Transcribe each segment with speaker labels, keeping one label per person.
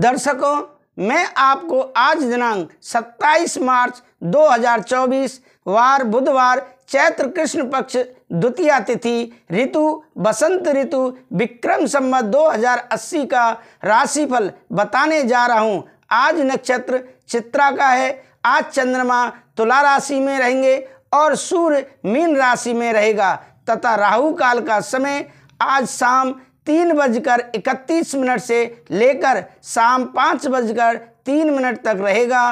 Speaker 1: दर्शकों मैं आपको आज दिनांक 27 मार्च 2024 वार बुधवार चैत्र कृष्ण पक्ष द्वितीय तिथि ऋतु बसंत ऋतु विक्रम संवत 2080 का राशिफल बताने जा रहा हूँ आज नक्षत्र चित्रा का है आज चंद्रमा तुला राशि में रहेंगे और सूर्य मीन राशि में रहेगा तथा राहु काल का समय आज शाम तीन बजकर इकतीस मिनट से लेकर शाम पाँच बजकर तीन मिनट तक रहेगा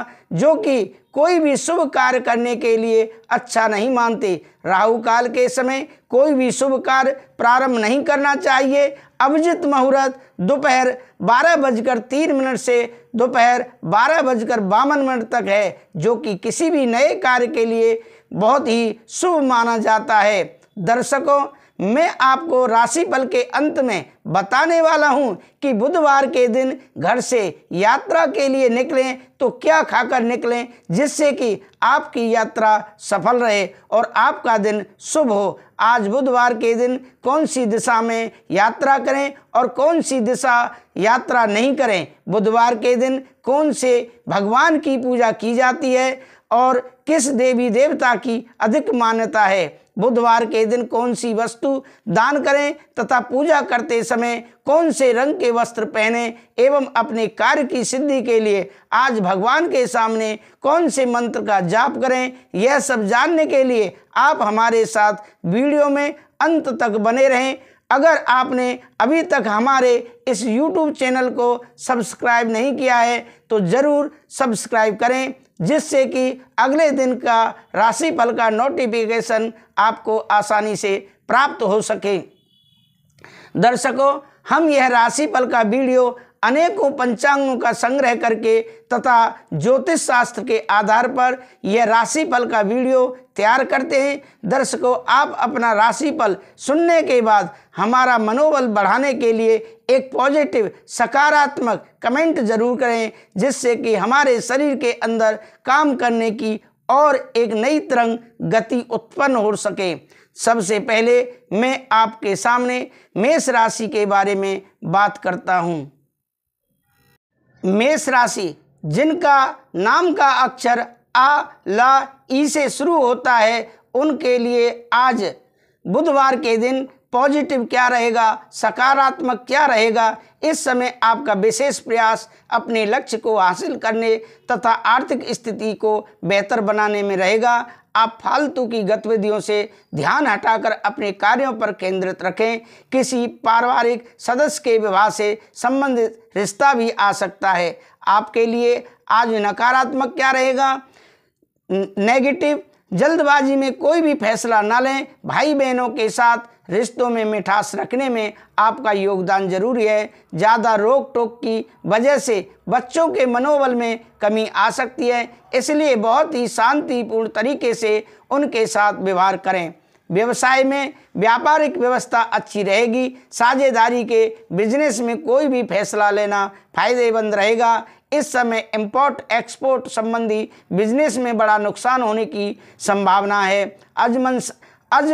Speaker 1: जो कि कोई भी शुभ कार्य करने के लिए अच्छा नहीं मानते राहु काल के समय कोई भी शुभ कार्य प्रारंभ नहीं करना चाहिए अभिजित मुहूर्त दोपहर बारह बजकर तीन मिनट से दोपहर बारह बजकर बावन मिनट तक है जो कि किसी भी नए कार्य के लिए बहुत ही शुभ माना जाता है दर्शकों मैं आपको राशि फल के अंत में बताने वाला हूँ कि बुधवार के दिन घर से यात्रा के लिए निकलें तो क्या खाकर निकलें जिससे कि आपकी यात्रा सफल रहे और आपका दिन शुभ हो आज बुधवार के दिन कौन सी दिशा में यात्रा करें और कौन सी दिशा यात्रा नहीं करें बुधवार के दिन कौन से भगवान की पूजा की जाती है और किस देवी देवता की अधिक मान्यता है बुधवार के दिन कौन सी वस्तु दान करें तथा पूजा करते समय कौन से रंग के वस्त्र पहने एवं अपने कार्य की सिद्धि के लिए आज भगवान के सामने कौन से मंत्र का जाप करें यह सब जानने के लिए आप हमारे साथ वीडियो में अंत तक बने रहें अगर आपने अभी तक हमारे इस YouTube चैनल को सब्सक्राइब नहीं किया है तो ज़रूर सब्सक्राइब करें जिससे कि अगले दिन का राशिफल का नोटिफिकेशन आपको आसानी से प्राप्त हो सके दर्शकों हम यह राशिफल का वीडियो अनेकों पंचांगों का संग्रह करके तथा ज्योतिष शास्त्र के आधार पर यह राशिफल का वीडियो तैयार करते हैं दर्शकों आप अपना राशिफल सुनने के बाद हमारा मनोबल बढ़ाने के लिए एक पॉजिटिव सकारात्मक कमेंट जरूर करें जिससे कि हमारे शरीर के अंदर काम करने की और एक नई तरंग गति उत्पन्न हो सके सबसे पहले मैं आपके सामने मेष राशि के बारे में बात करता हूँ मेष राशि जिनका नाम का अक्षर आ ला ई से शुरू होता है उनके लिए आज बुधवार के दिन पॉजिटिव क्या रहेगा सकारात्मक क्या रहेगा इस समय आपका विशेष प्रयास अपने लक्ष्य को हासिल करने तथा आर्थिक स्थिति को बेहतर बनाने में रहेगा आप फालतू की गतिविधियों से ध्यान हटाकर अपने कार्यों पर केंद्रित रखें किसी पारिवारिक सदस्य के विवाह से संबंधित रिश्ता भी आ सकता है आपके लिए आज नकारात्मक क्या रहेगा नेगेटिव जल्दबाजी में कोई भी फैसला ना लें भाई बहनों के साथ रिश्तों में मिठास रखने में आपका योगदान जरूरी है ज़्यादा रोक टोक की वजह से बच्चों के मनोबल में कमी आ सकती है इसलिए बहुत ही शांतिपूर्ण तरीके से उनके साथ व्यवहार करें व्यवसाय में व्यापारिक व्यवस्था अच्छी रहेगी साझेदारी के बिजनेस में कोई भी फैसला लेना फायदेमंद रहेगा इस समय इम्पोर्ट एक्सपोर्ट संबंधी बिजनेस में बड़ा नुकसान होने की संभावना है अजमन अज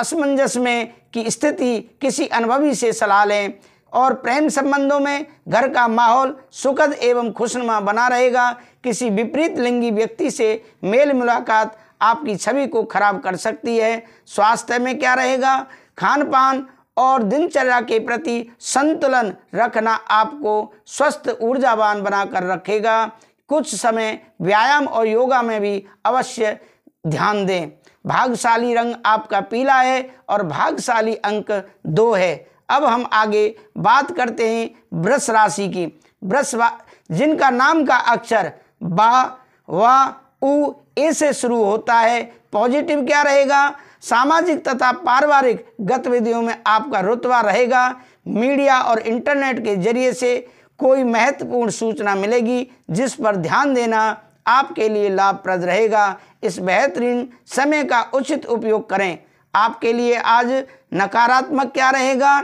Speaker 1: असमंजस में की स्थिति किसी अनुभवी से सलाह लें और प्रेम संबंधों में घर का माहौल सुखद एवं खुशनुमा बना रहेगा किसी विपरीत लिंगी व्यक्ति से मेल मुलाकात आपकी छवि को खराब कर सकती है स्वास्थ्य में क्या रहेगा खान पान और दिनचर्या के प्रति संतुलन रखना आपको स्वस्थ ऊर्जावान बनाकर रखेगा कुछ समय व्यायाम और योगा में भी अवश्य ध्यान दें भागशाली रंग आपका पीला है और भागशाली अंक दो है अब हम आगे बात करते हैं वृष राशि की वृष जिनका नाम का अक्षर बा वा उ ए से शुरू होता है पॉजिटिव क्या रहेगा सामाजिक तथा पारिवारिक गतिविधियों में आपका रुतबा रहेगा मीडिया और इंटरनेट के जरिए से कोई महत्वपूर्ण सूचना मिलेगी जिस पर ध्यान देना आपके लिए लाभप्रद रहेगा इस बेहतरीन समय का उचित उपयोग करें आपके लिए आज नकारात्मक क्या रहेगा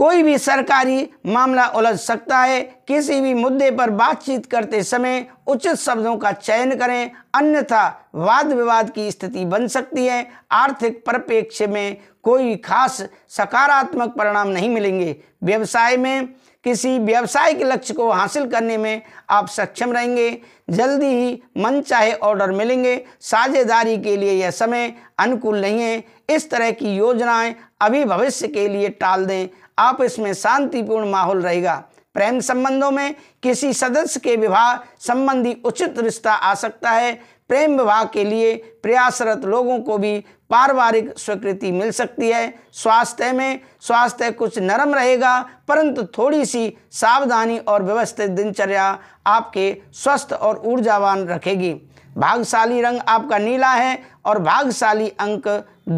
Speaker 1: कोई भी सरकारी मामला उलझ सकता है किसी भी मुद्दे पर बातचीत करते समय उचित शब्दों का चयन करें अन्यथा वाद विवाद की स्थिति बन सकती है आर्थिक परिप्रेक्ष्य में कोई खास सकारात्मक परिणाम नहीं मिलेंगे व्यवसाय में किसी व्यावसायिक लक्ष्य को हासिल करने में आप सक्षम रहेंगे जल्दी ही मन चाहे ऑर्डर मिलेंगे साझेदारी के लिए यह समय अनुकूल नहीं है इस तरह की योजनाएं अभी भविष्य के लिए टाल दें आप इसमें शांतिपूर्ण माहौल रहेगा प्रेम संबंधों में किसी सदस्य के विवाह संबंधी उचित रिश्ता आ सकता है प्रेम विवाह के लिए प्रयासरत लोगों को भी पारिवारिक स्वीकृति मिल सकती है स्वास्थ्य में स्वास्थ्य कुछ नरम रहेगा परंतु थोड़ी सी सावधानी और व्यवस्थित दिनचर्या आपके स्वस्थ और ऊर्जावान रखेगी भागशाली रंग आपका नीला है और भागशाली अंक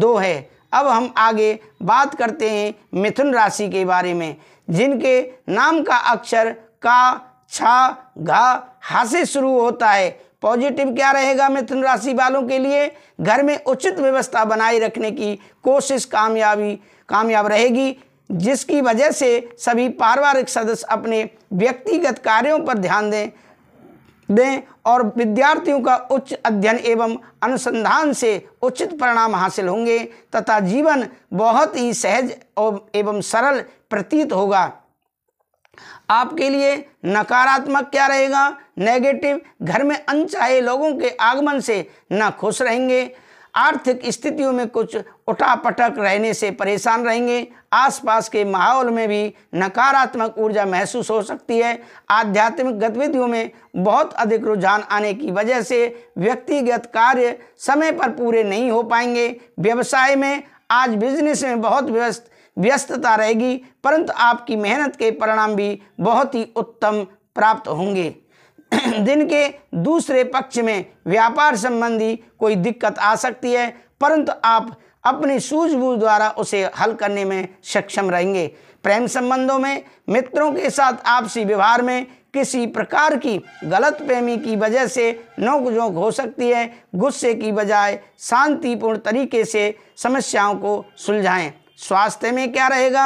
Speaker 1: दो है अब हम आगे बात करते हैं मिथुन राशि के बारे में जिनके नाम का अक्षर का छा घा हा से शुरू होता है पॉजिटिव क्या रहेगा मिथुन राशि वालों के लिए घर में उचित व्यवस्था बनाए रखने की कोशिश कामयाबी कामयाब रहेगी जिसकी वजह से सभी पारिवारिक सदस्य अपने व्यक्तिगत कार्यों पर ध्यान दें दें और विद्यार्थियों का उच्च अध्ययन एवं अनुसंधान से उचित परिणाम हासिल होंगे तथा जीवन बहुत ही सहज एवं सरल प्रतीत होगा आपके लिए नकारात्मक क्या रहेगा नेगेटिव घर में अनचाहे लोगों के आगमन से ना खुश रहेंगे आर्थिक स्थितियों में कुछ उठापटक रहने से परेशान रहेंगे आसपास के माहौल में भी नकारात्मक ऊर्जा महसूस हो सकती है आध्यात्मिक गतिविधियों में बहुत अधिक रुझान आने की वजह से व्यक्तिगत कार्य समय पर पूरे नहीं हो पाएंगे व्यवसाय में आज बिजनेस में बहुत व्यस्त व्यस्तता रहेगी परंतु आपकी मेहनत के परिणाम भी बहुत ही उत्तम प्राप्त होंगे दिन के दूसरे पक्ष में व्यापार संबंधी कोई दिक्कत आ सकती है परंतु आप अपनी सूझबूझ द्वारा उसे हल करने में सक्षम रहेंगे प्रेम संबंधों में मित्रों के साथ आपसी व्यवहार में किसी प्रकार की गलत प्रेमी की वजह से नोकझोंक हो सकती है गुस्से की बजाय शांतिपूर्ण तरीके से समस्याओं को सुलझाएं स्वास्थ्य में क्या रहेगा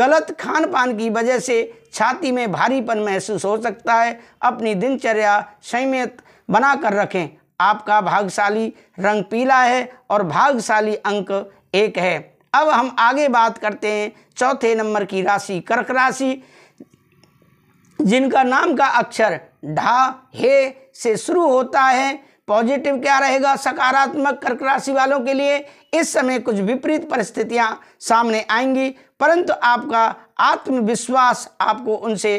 Speaker 1: गलत खान पान की वजह से छाती में भारीपन महसूस हो सकता है अपनी दिनचर्या संयमित बनाकर रखें आपका भागशाली रंग पीला है और भागशाली अंक एक है अब हम आगे बात करते हैं चौथे नंबर की राशि कर्क राशि जिनका नाम का अक्षर ढा हे से शुरू होता है पॉजिटिव क्या रहेगा सकारात्मक कर्क राशि वालों के लिए इस समय कुछ विपरीत परिस्थितियां सामने आएंगी परंतु आपका आत्मविश्वास आपको उनसे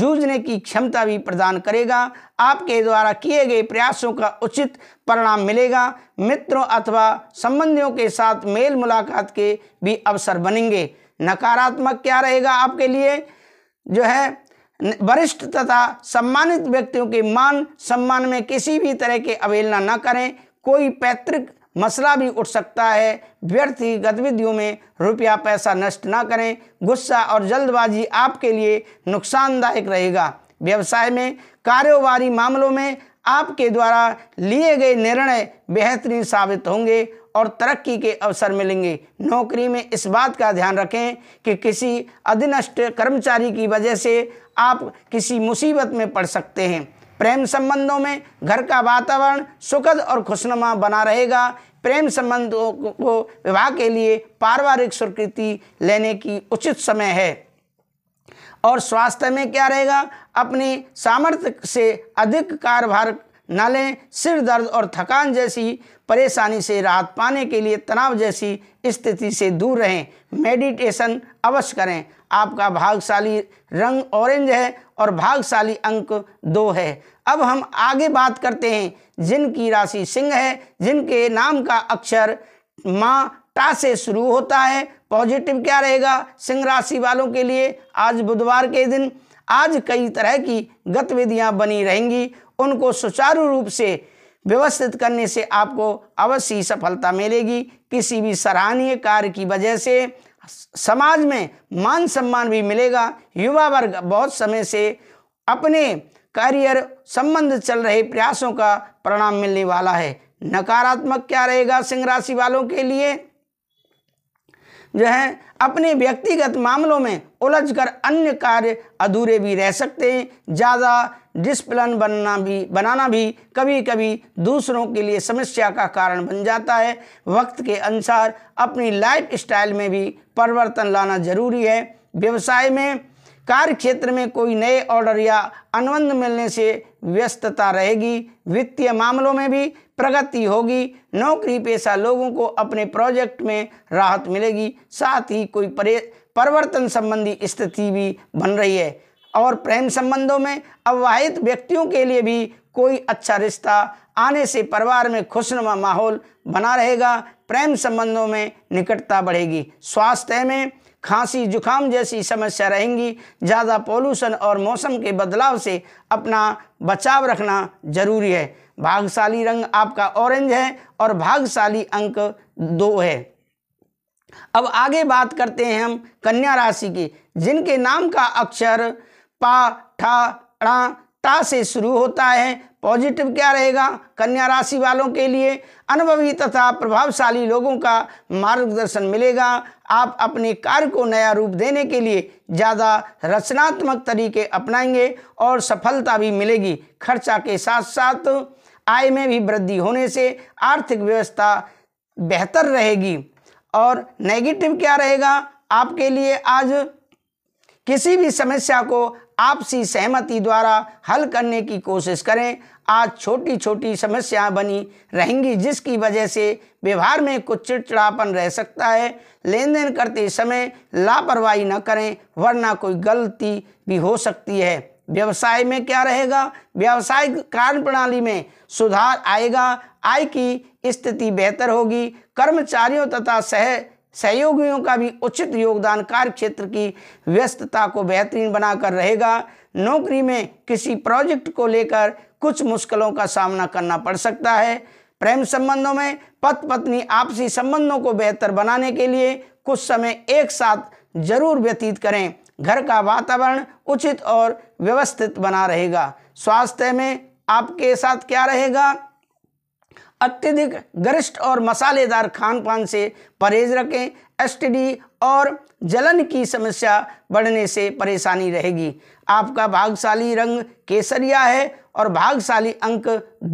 Speaker 1: जूझने की क्षमता भी प्रदान करेगा आपके द्वारा किए गए प्रयासों का उचित परिणाम मिलेगा मित्रों अथवा संबंधियों के साथ मेल मुलाकात के भी अवसर बनेंगे नकारात्मक क्या रहेगा आपके लिए जो है वरिष्ठ तथा सम्मानित व्यक्तियों के मान सम्मान में किसी भी तरह की अवहेलना न करें कोई पैतृक मसला भी उठ सकता है व्यर्थ ही गतिविधियों में रुपया पैसा नष्ट ना करें गुस्सा और जल्दबाजी आपके लिए नुकसानदायक रहेगा व्यवसाय में कारोबारी मामलों में आपके द्वारा लिए गए निर्णय बेहतरीन साबित होंगे और तरक्की के अवसर मिलेंगे नौकरी में इस बात का ध्यान रखें कि किसी अधीनस्थ कर्मचारी की वजह से आप किसी मुसीबत में पड़ सकते हैं प्रेम संबंधों में घर का वातावरण सुखद और खुशनुमा बना रहेगा प्रेम संबंधों को विवाह के लिए पारिवारिक स्वीकृति लेने की उचित समय है और स्वास्थ्य में क्या रहेगा अपने सामर्थ्य से अधिक कार्यभार न लें सिर दर्द और थकान जैसी परेशानी से राहत पाने के लिए तनाव जैसी स्थिति से दूर रहें मेडिटेशन अवश्य करें आपका भागशाली रंग ऑरेंज है और भागशाली अंक दो है अब हम आगे बात करते हैं जिनकी राशि सिंह है जिनके नाम का अक्षर माँ टा से शुरू होता है पॉजिटिव क्या रहेगा सिंह राशि वालों के लिए आज बुधवार के दिन आज कई तरह की गतिविधियां बनी रहेंगी उनको सुचारू रूप से व्यवस्थित करने से आपको अवश्य ही सफलता मिलेगी किसी भी सराहनीय कार्य की वजह से समाज में मान सम्मान भी मिलेगा युवा वर्ग बहुत समय से अपने करियर संबंध चल रहे प्रयासों का परिणाम मिलने वाला है नकारात्मक क्या रहेगा सिंह राशि वालों के लिए जो है अपने व्यक्तिगत मामलों में उलझकर अन्य कार्य अधूरे भी रह सकते हैं ज़्यादा डिसप्लन बनना भी बनाना भी कभी कभी दूसरों के लिए समस्या का कारण बन जाता है वक्त के अनुसार अपनी लाइफ स्टाइल में भी परिवर्तन लाना जरूरी है व्यवसाय में कार्य क्षेत्र में कोई नए ऑर्डर या अनुबंध मिलने से व्यस्तता रहेगी वित्तीय मामलों में भी प्रगति होगी नौकरी पेशा लोगों को अपने प्रोजेक्ट में राहत मिलेगी साथ ही कोई परे परिवर्तन संबंधी स्थिति भी बन रही है और प्रेम संबंधों में अविवाहित व्यक्तियों के लिए भी कोई अच्छा रिश्ता आने से परिवार में खुशनुमा माहौल बना रहेगा प्रेम संबंधों में निकटता बढ़ेगी स्वास्थ्य में खांसी जुकाम जैसी समस्या रहेंगी ज़्यादा पोल्यूशन और मौसम के बदलाव से अपना बचाव रखना जरूरी है भागशाली रंग आपका ऑरेंज है और भागशाली अंक दो है अब आगे बात करते हैं हम कन्या राशि की जिनके नाम का अक्षर पा ठा का से शुरू होता है पॉजिटिव क्या रहेगा कन्या राशि वालों के लिए अनुभवी तथा प्रभावशाली लोगों का मार्गदर्शन मिलेगा आप अपने कार्य को नया रूप देने के लिए ज़्यादा रचनात्मक तरीके अपनाएंगे और सफलता भी मिलेगी खर्चा के साथ साथ आय में भी वृद्धि होने से आर्थिक व्यवस्था बेहतर रहेगी और नेगेटिव क्या रहेगा आपके लिए आज किसी भी समस्या को आपसी सहमति द्वारा हल करने की कोशिश करें आज छोटी छोटी समस्याएं बनी रहेंगी जिसकी वजह से व्यवहार में कुछ चिड़चिड़ापन रह सकता है लेन देन करते समय लापरवाही न करें वरना कोई गलती भी हो सकती है व्यवसाय में क्या रहेगा व्यवसाय कार्य प्रणाली में सुधार आएगा आय की स्थिति बेहतर होगी कर्मचारियों तथा सह सहयोगियों का भी उचित योगदान कार्य क्षेत्र की व्यस्तता को बेहतरीन बनाकर रहेगा नौकरी में किसी प्रोजेक्ट को लेकर कुछ मुश्किलों का सामना करना पड़ सकता है प्रेम संबंधों में पत पत्नी आपसी संबंधों को बेहतर बनाने के लिए कुछ समय एक साथ जरूर व्यतीत करें घर का वातावरण उचित और व्यवस्थित बना रहेगा स्वास्थ्य में आपके साथ क्या रहेगा अत्यधिक गरिष्ठ और मसालेदार खान पान से परहेज रखें एस और जलन की समस्या बढ़ने से परेशानी रहेगी आपका भागशाली रंग केसरिया है और भागशाली अंक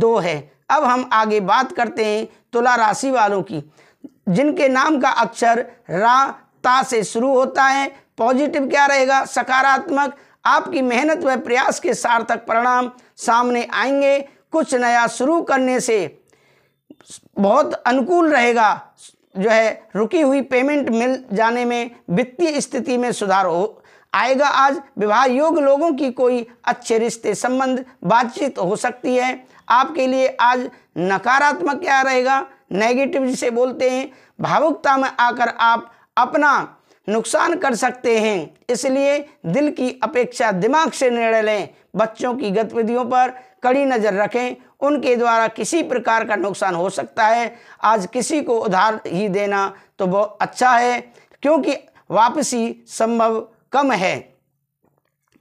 Speaker 1: दो है अब हम आगे बात करते हैं तुला राशि वालों की जिनके नाम का अक्षर रा ता से शुरू होता है पॉजिटिव क्या रहेगा सकारात्मक आपकी मेहनत व प्रयास के सार्थक परिणाम सामने आएंगे कुछ नया शुरू करने से बहुत अनुकूल रहेगा जो है रुकी हुई पेमेंट मिल जाने में वित्तीय स्थिति में सुधार हो आएगा आज विवाह योग लोगों की कोई अच्छे रिश्ते संबंध बातचीत हो सकती है आपके लिए आज नकारात्मक क्या रहेगा नेगेटिव जिसे बोलते हैं भावुकता में आकर आप अपना नुकसान कर सकते हैं इसलिए दिल की अपेक्षा दिमाग से निर्णय लें बच्चों की गतिविधियों पर कड़ी नज़र रखें उनके द्वारा किसी प्रकार का नुकसान हो सकता है आज किसी को उधार ही देना तो बहुत अच्छा है क्योंकि वापसी संभव कम है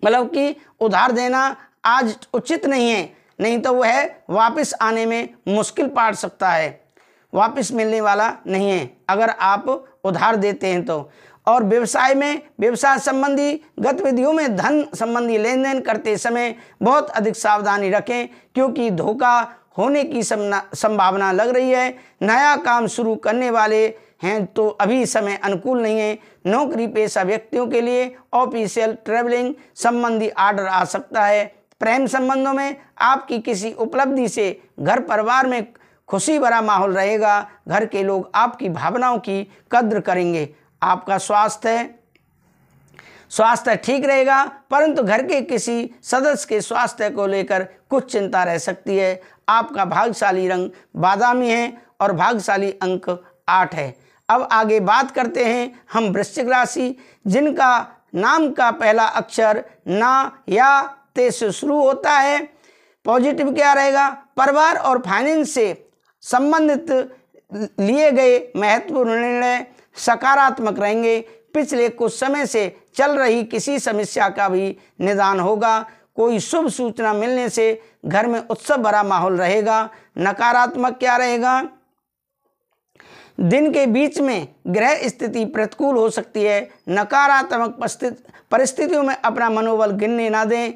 Speaker 1: मतलब कि उधार देना आज उचित नहीं है नहीं तो वह वापस आने में मुश्किल पड़ सकता है वापस मिलने वाला नहीं है अगर आप उधार देते हैं तो और व्यवसाय में व्यवसाय संबंधी गतिविधियों में धन संबंधी लेन देन करते समय बहुत अधिक सावधानी रखें क्योंकि धोखा होने की संभावना लग रही है नया काम शुरू करने वाले हैं तो अभी समय अनुकूल नहीं है नौकरी पेशा व्यक्तियों के लिए ऑफिशियल ट्रेवलिंग संबंधी आर्डर आ सकता है प्रेम संबंधों में आपकी किसी उपलब्धि से घर परिवार में खुशी भरा माहौल रहेगा घर के लोग आपकी भावनाओं की कद्र करेंगे आपका स्वास्थ्य स्वास्थ्य ठीक रहेगा परंतु घर के किसी सदस्य के स्वास्थ्य को लेकर कुछ चिंता रह सकती है आपका भाग्यशाली रंग बादामी है और भाग्यशाली अंक आठ है अब आगे बात करते हैं हम वृश्चिक राशि जिनका नाम का पहला अक्षर ना या ते से शुरू होता है पॉजिटिव क्या रहेगा परिवार और फाइनेंस से संबंधित लिए गए महत्वपूर्ण निर्णय सकारात्मक रहेंगे पिछले कुछ समय से चल रही किसी समस्या का भी निदान होगा कोई शुभ सूचना मिलने से घर में उत्सव भरा माहौल रहेगा नकारात्मक क्या रहेगा दिन के बीच में ग्रह स्थिति प्रतिकूल हो सकती है नकारात्मक परिस्थितियों में अपना मनोबल गिनने ना दें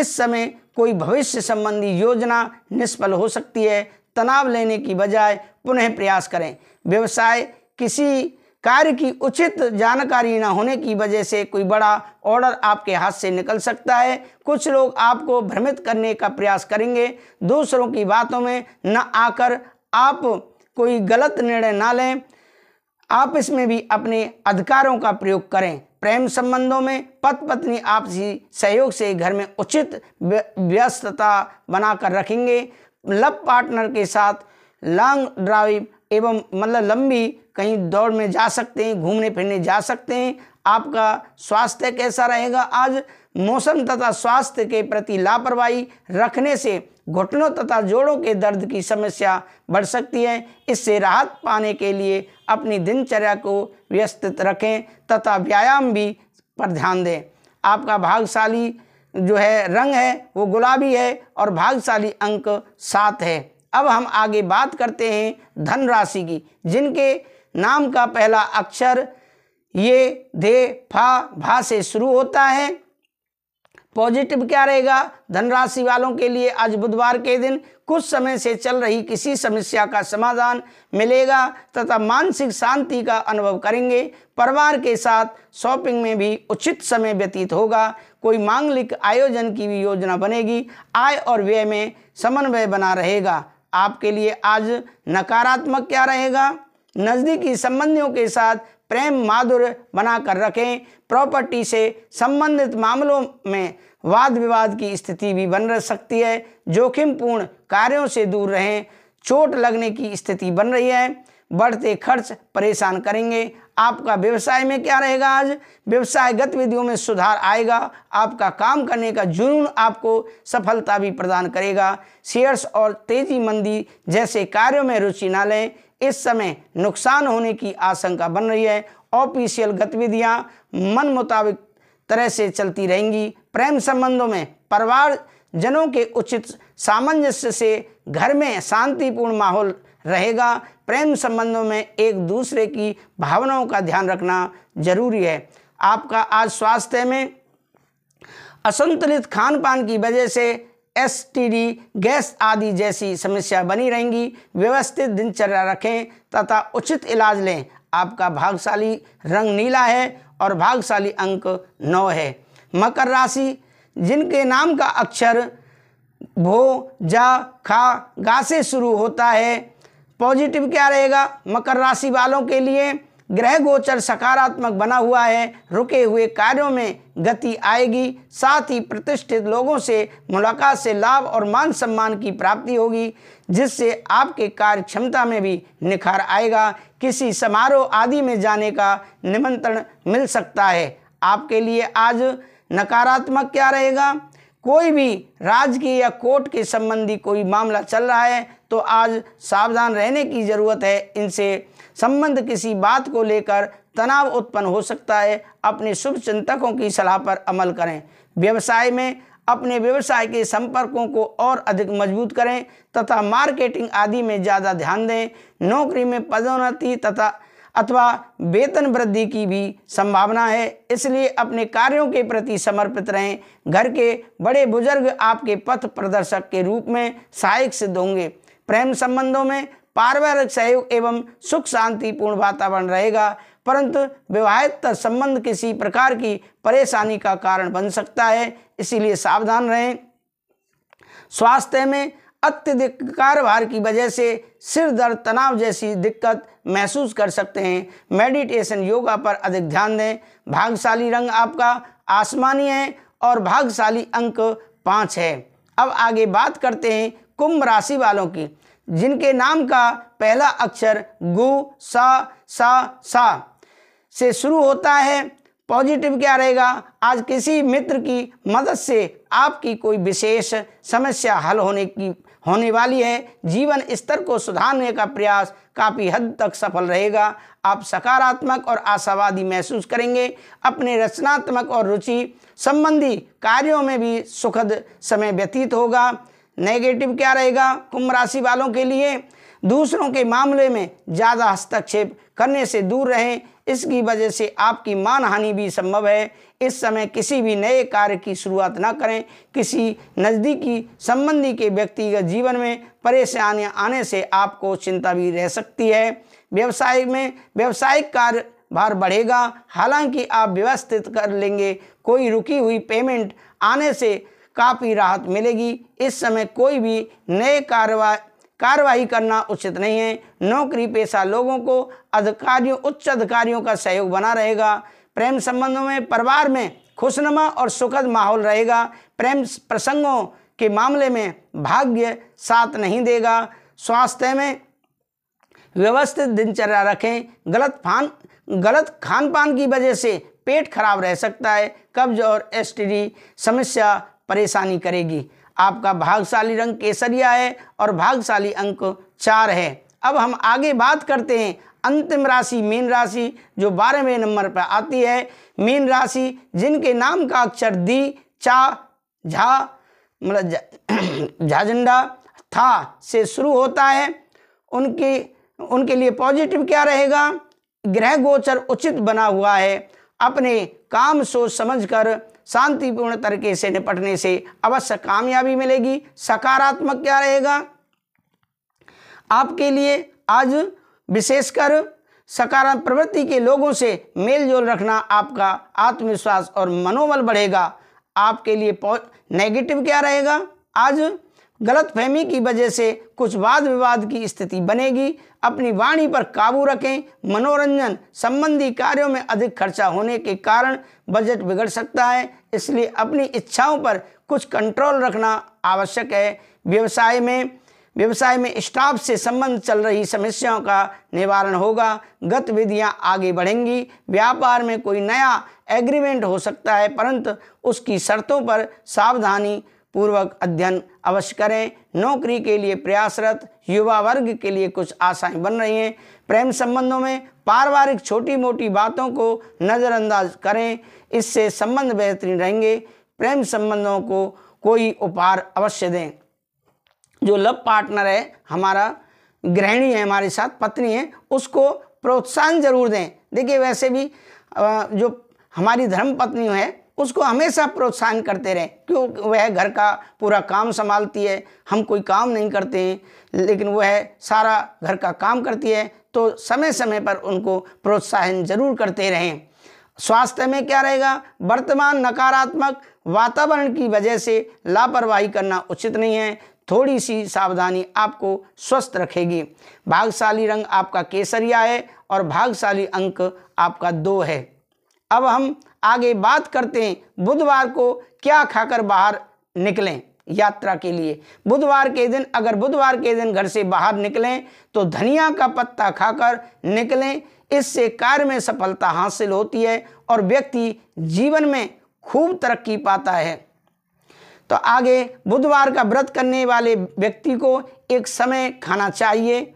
Speaker 1: इस समय कोई भविष्य संबंधी योजना निष्फल हो सकती है तनाव लेने की बजाय पुनः प्रयास करें व्यवसाय किसी कार्य की उचित जानकारी ना होने की वजह से कोई बड़ा ऑर्डर आपके हाथ से निकल सकता है कुछ लोग आपको भ्रमित करने का प्रयास करेंगे दूसरों की बातों में न आकर आप कोई गलत निर्णय ना लें आप इसमें भी अपने अधिकारों का प्रयोग करें प्रेम संबंधों में पत पत्नी आपसी सहयोग से घर में उचित व्यस्तता बनाकर रखेंगे लव पार्टनर के साथ लॉन्ग ड्राइव एवं मतलब लंबी कहीं दौड़ में जा सकते हैं घूमने फिरने जा सकते हैं आपका स्वास्थ्य कैसा रहेगा आज मौसम तथा स्वास्थ्य के प्रति लापरवाही रखने से घुटनों तथा जोड़ों के दर्द की समस्या बढ़ सकती है इससे राहत पाने के लिए अपनी दिनचर्या को व्यस्त रखें तथा व्यायाम भी पर ध्यान दें आपका भागशाली जो है रंग है वो गुलाबी है और भागशाली अंक सात है अब हम आगे बात करते हैं धन राशि की जिनके नाम का पहला अक्षर ये धे फा भा से शुरू होता है पॉजिटिव क्या रहेगा धनराशि वालों के लिए आज बुधवार के दिन कुछ समय से चल रही किसी समस्या का समाधान मिलेगा तथा मानसिक शांति का अनुभव करेंगे परिवार के साथ शॉपिंग में भी उचित समय व्यतीत होगा कोई मांगलिक आयोजन की भी योजना बनेगी आय और व्यय में समन्वय बना रहेगा आपके लिए आज नकारात्मक क्या रहेगा नज़दीकी संबंधियों के साथ प्रेम माधुर बनाकर रखें प्रॉपर्टी से संबंधित मामलों में वाद विवाद की स्थिति भी बन रह सकती है जोखिमपूर्ण कार्यों से दूर रहें चोट लगने की स्थिति बन रही है बढ़ते खर्च परेशान करेंगे आपका व्यवसाय में क्या रहेगा आज व्यवसाय गतिविधियों में सुधार आएगा आपका काम करने का जुनून आपको सफलता भी प्रदान करेगा शेयर्स और तेजी मंदी जैसे कार्यों में रुचि ना लें इस समय नुकसान होने की आशंका बन रही है ऑफिशियल गतिविधियां मन मुताबिक तरह से चलती रहेंगी प्रेम संबंधों में परिवार जनों के उचित सामंजस्य से घर में शांतिपूर्ण माहौल रहेगा प्रेम संबंधों में एक दूसरे की भावनाओं का ध्यान रखना जरूरी है आपका आज स्वास्थ्य में असंतुलित खान पान की वजह से एस गैस आदि जैसी समस्या बनी रहेंगी व्यवस्थित दिनचर्या रखें तथा उचित इलाज लें आपका भागशाली रंग नीला है और भागशाली अंक नौ है मकर राशि जिनके नाम का अक्षर भो जा खा गा से शुरू होता है पॉजिटिव क्या रहेगा मकर राशि वालों के लिए ग्रह गोचर सकारात्मक बना हुआ है रुके हुए कार्यों में गति आएगी साथ ही प्रतिष्ठित लोगों से मुलाकात से लाभ और मान सम्मान की प्राप्ति होगी जिससे आपके कार्य क्षमता में भी निखार आएगा किसी समारोह आदि में जाने का निमंत्रण मिल सकता है आपके लिए आज नकारात्मक क्या रहेगा कोई भी राजकीय या कोर्ट के संबंधी कोई मामला चल रहा है तो आज सावधान रहने की ज़रूरत है इनसे संबंध किसी बात को लेकर तनाव उत्पन्न हो सकता है अपने शुभ चिंतकों की सलाह पर अमल करें व्यवसाय में अपने व्यवसाय के संपर्कों को और अधिक मजबूत करें तथा मार्केटिंग आदि में ज़्यादा ध्यान दें नौकरी में पदोन्नति तथा अथवा वेतन वृद्धि की भी संभावना है इसलिए अपने कार्यों के प्रति समर्पित रहें घर के बड़े बुजुर्ग आपके पथ प्रदर्शक के रूप में सहायक सिद्ध होंगे प्रेम संबंधों में पारिवारिक सहयोग एवं सुख शांतिपूर्ण वातावरण रहेगा परंतु विवाहित संबंध किसी प्रकार की परेशानी का कारण बन सकता है इसीलिए सावधान रहें स्वास्थ्य में अत्यधिक कारभार की वजह से सिर दर्द तनाव जैसी दिक्कत महसूस कर सकते हैं मेडिटेशन योगा पर अधिक ध्यान दें भाग्यशाली रंग आपका आसमानी है और भाग्यशाली अंक पाँच है अब आगे बात करते हैं कुंभ राशि वालों की जिनके नाम का पहला अक्षर गु सा सा सा से शुरू होता है पॉजिटिव क्या रहेगा आज किसी मित्र की मदद से आपकी कोई विशेष समस्या हल होने की होने वाली है जीवन स्तर को सुधारने का प्रयास काफ़ी हद तक सफल रहेगा आप सकारात्मक और आशावादी महसूस करेंगे अपने रचनात्मक और रुचि संबंधी कार्यों में भी सुखद समय व्यतीत होगा नेगेटिव क्या रहेगा कुंभ राशि वालों के लिए दूसरों के मामले में ज़्यादा हस्तक्षेप करने से दूर रहें इसकी वजह से आपकी मानहानि भी संभव है इस समय किसी भी नए कार्य की शुरुआत न करें किसी नज़दीकी संबंधी के व्यक्तिगत जीवन में परेशानियां आने से आपको चिंता भी रह सकती है व्यवसाय में व्यवसायिक कार्य भार बढ़ेगा हालांकि आप व्यवस्थित कर लेंगे कोई रुकी हुई पेमेंट आने से काफ़ी राहत मिलेगी इस समय कोई भी नए कार्रवाई कार्रवाई करना उचित नहीं है नौकरी पेशा लोगों को अधिकारियों उच्च अधिकारियों का सहयोग बना रहेगा प्रेम संबंधों में परिवार में खुशनुमा और सुखद माहौल रहेगा प्रेम प्रसंगों के मामले में भाग्य साथ नहीं देगा स्वास्थ्य में व्यवस्थित दिनचर्या रखें गलत फान गलत खान पान की वजह से पेट खराब रह सकता है कब्ज और एसटीडी समस्या परेशानी करेगी आपका भागशाली रंग केसरिया है और भागशाली अंक चार है अब हम आगे बात करते हैं अंतिम राशि मीन राशि जो बारहवें नंबर पर आती है मीन राशि जिनके नाम का अक्षर दी चा झा मतलब झाझंडा था से शुरू होता है उनके उनके लिए पॉजिटिव क्या रहेगा ग्रह गोचर उचित बना हुआ है अपने काम सोच समझ कर शांतिपूर्ण तरीके से निपटने से अवश्य कामयाबी मिलेगी सकारात्मक क्या रहेगा आपके लिए आज विशेषकर सकारात्मक प्रवृत्ति के लोगों से मेल जोल रखना आपका आत्मविश्वास और मनोबल बढ़ेगा आपके लिए नेगेटिव क्या रहेगा आज गलतफहमी की वजह से कुछ वाद विवाद की स्थिति बनेगी अपनी वाणी पर काबू रखें मनोरंजन संबंधी कार्यों में अधिक खर्चा होने के कारण बजट बिगड़ सकता है इसलिए अपनी इच्छाओं पर कुछ कंट्रोल रखना आवश्यक है व्यवसाय में व्यवसाय में स्टाफ से संबंध चल रही समस्याओं का निवारण होगा गतिविधियां आगे बढ़ेंगी व्यापार में कोई नया एग्रीमेंट हो सकता है परंतु उसकी शर्तों पर सावधानी पूर्वक अध्ययन अवश्य करें नौकरी के लिए प्रयासरत युवा वर्ग के लिए कुछ आशाएं बन रही हैं प्रेम संबंधों में पारिवारिक छोटी मोटी बातों को नज़रअंदाज करें इससे संबंध बेहतरीन रहेंगे प्रेम संबंधों को कोई उपहार अवश्य दें जो लव पार्टनर है हमारा गृहिणी है हमारे साथ पत्नी है उसको प्रोत्साहन जरूर दें देखिए वैसे भी जो हमारी धर्म पत्नी है उसको हमेशा प्रोत्साहन करते रहें क्यों वह घर का पूरा काम संभालती है हम कोई काम नहीं करते हैं लेकिन वह सारा घर का काम करती है तो समय समय पर उनको प्रोत्साहन जरूर करते रहें स्वास्थ्य में क्या रहेगा वर्तमान नकारात्मक वातावरण की वजह से लापरवाही करना उचित नहीं है थोड़ी सी सावधानी आपको स्वस्थ रखेगी भागशाली रंग आपका केसरिया है और भागशाली अंक आपका दो है अब हम आगे बात करते हैं बुधवार को क्या खाकर बाहर निकलें यात्रा के लिए बुधवार के दिन अगर बुधवार के दिन घर से बाहर निकलें तो धनिया का पत्ता खाकर निकलें इससे कार्य में सफलता हासिल होती है और व्यक्ति जीवन में खूब तरक्की पाता है तो आगे बुधवार का व्रत करने वाले व्यक्ति को एक समय खाना चाहिए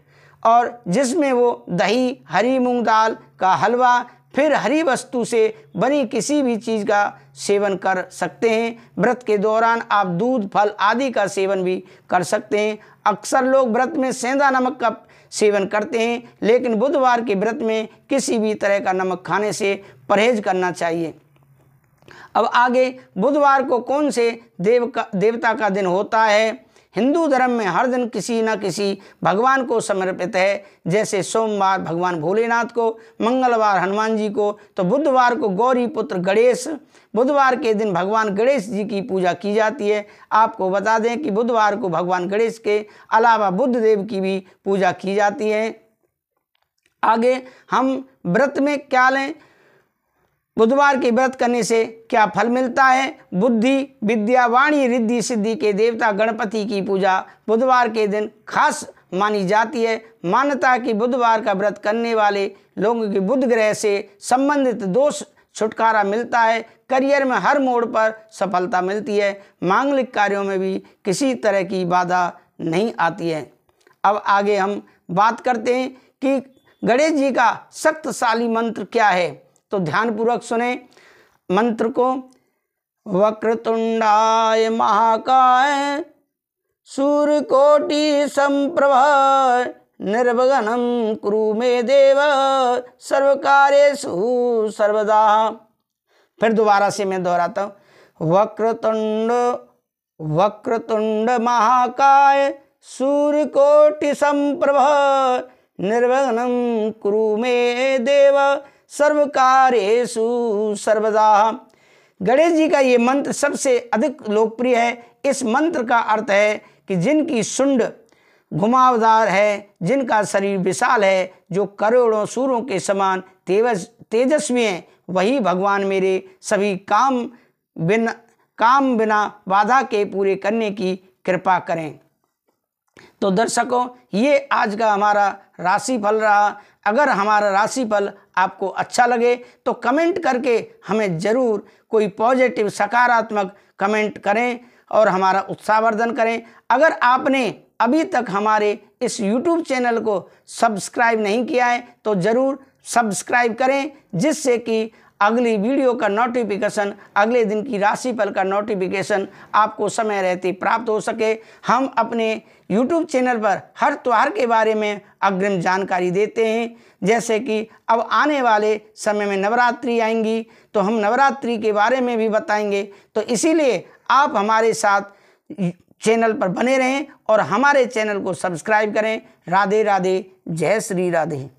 Speaker 1: और जिसमें वो दही हरी मूंग दाल का हलवा फिर हरी वस्तु से बनी किसी भी चीज़ का सेवन कर सकते हैं व्रत के दौरान आप दूध फल आदि का सेवन भी कर सकते हैं अक्सर लोग व्रत में सेंधा नमक का सेवन करते हैं लेकिन बुधवार के व्रत में किसी भी तरह का नमक खाने से परहेज करना चाहिए अब आगे बुधवार को कौन से देव का देवता का दिन होता है हिंदू धर्म में हर दिन किसी न किसी भगवान को समर्पित है जैसे सोमवार भगवान भोलेनाथ को मंगलवार हनुमान जी को तो बुधवार को गौरी पुत्र गणेश बुधवार के दिन भगवान गणेश जी की पूजा की जाती है आपको बता दें कि बुधवार को भगवान गणेश के अलावा बुद्ध देव की भी पूजा की जाती है आगे हम व्रत में क्या लें बुधवार के व्रत करने से क्या फल मिलता है बुद्धि विद्या वाणी रिद्धि सिद्धि के देवता गणपति की पूजा बुधवार के दिन खास मानी जाती है मान्यता कि बुधवार का व्रत करने वाले लोगों के बुध ग्रह से संबंधित दोष छुटकारा मिलता है करियर में हर मोड़ पर सफलता मिलती है मांगलिक कार्यों में भी किसी तरह की बाधा नहीं आती है अब आगे हम बात करते हैं कि गणेश जी का शक्तशाली मंत्र क्या है तो ध्यानपूर्वक सुने मंत्र को वक्रतुंडाय महाकाय सूर्य कोटि संप्रभा निर्वगनम कुरु मे देव सर्वकार्यु सर्वदा फिर दोबारा से मैं दोहराता हूँ वक्रतुंड वक्रतुंड महाकाय सूर्य कोटि संप्रभा निर्वगनम कुरु मे देव सर्व सर्वदा गणेश जी का ये मंत्र सबसे अधिक लोकप्रिय है इस मंत्र का अर्थ है कि जिनकी सुंड घुमावदार है जिनका शरीर विशाल है जो करोड़ों सूरों के समान तेवस तेजस्वी हैं वही भगवान मेरे सभी काम बिना काम बिना बाधा के पूरे करने की कृपा करें तो दर्शकों ये आज का हमारा राशि फल रहा अगर हमारा राशिफल आपको अच्छा लगे तो कमेंट करके हमें ज़रूर कोई पॉजिटिव सकारात्मक कमेंट करें और हमारा उत्साहवर्धन करें अगर आपने अभी तक हमारे इस YouTube चैनल को सब्सक्राइब नहीं किया है तो ज़रूर सब्सक्राइब करें जिससे कि अगली वीडियो का नोटिफिकेशन अगले दिन की राशिफल का नोटिफिकेशन आपको समय रहते प्राप्त हो सके हम अपने यूट्यूब चैनल पर हर त्यौहार के बारे में अग्रिम जानकारी देते हैं जैसे कि अब आने वाले समय में नवरात्रि आएंगी तो हम नवरात्रि के बारे में भी बताएंगे तो इसीलिए आप हमारे साथ चैनल पर बने रहें और हमारे चैनल को सब्सक्राइब करें राधे राधे जय श्री राधे